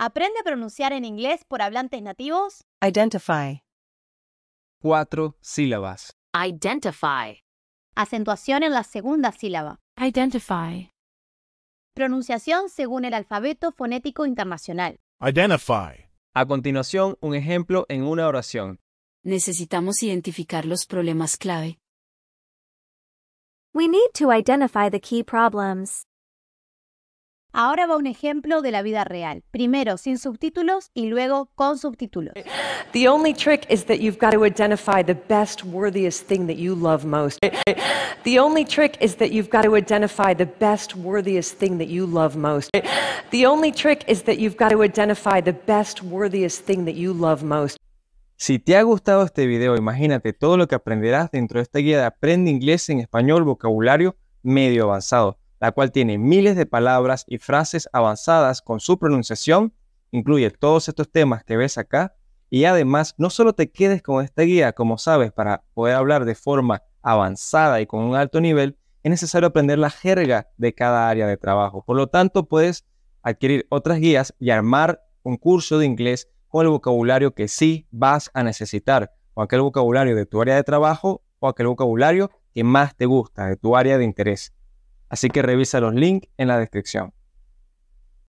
Aprende a pronunciar en inglés por hablantes nativos. Identify. Cuatro sílabas. Identify. Acentuación en la segunda sílaba. Identify. Pronunciación según el alfabeto fonético internacional. Identify. A continuación, un ejemplo en una oración. Necesitamos identificar los problemas clave. We need to identify the key problems. Ahora va un ejemplo de la vida real. Primero sin subtítulos y luego con subtítulos. The only trick is that you've got to identify the best worthiest thing that you love most. The only trick is that you've got to identify the best worthiest thing that you love most. The only trick is that you've got to identify the best worthiest thing that you love most. Si te ha gustado este video, imagínate todo lo que aprenderás dentro de esta guía de Aprende inglés en español vocabulario medio avanzado la cual tiene miles de palabras y frases avanzadas con su pronunciación, incluye todos estos temas que ves acá, y además no solo te quedes con esta guía, como sabes, para poder hablar de forma avanzada y con un alto nivel, es necesario aprender la jerga de cada área de trabajo. Por lo tanto, puedes adquirir otras guías y armar un curso de inglés con el vocabulario que sí vas a necesitar, o aquel vocabulario de tu área de trabajo, o aquel vocabulario que más te gusta, de tu área de interés. Así que revisa los links en la descripción.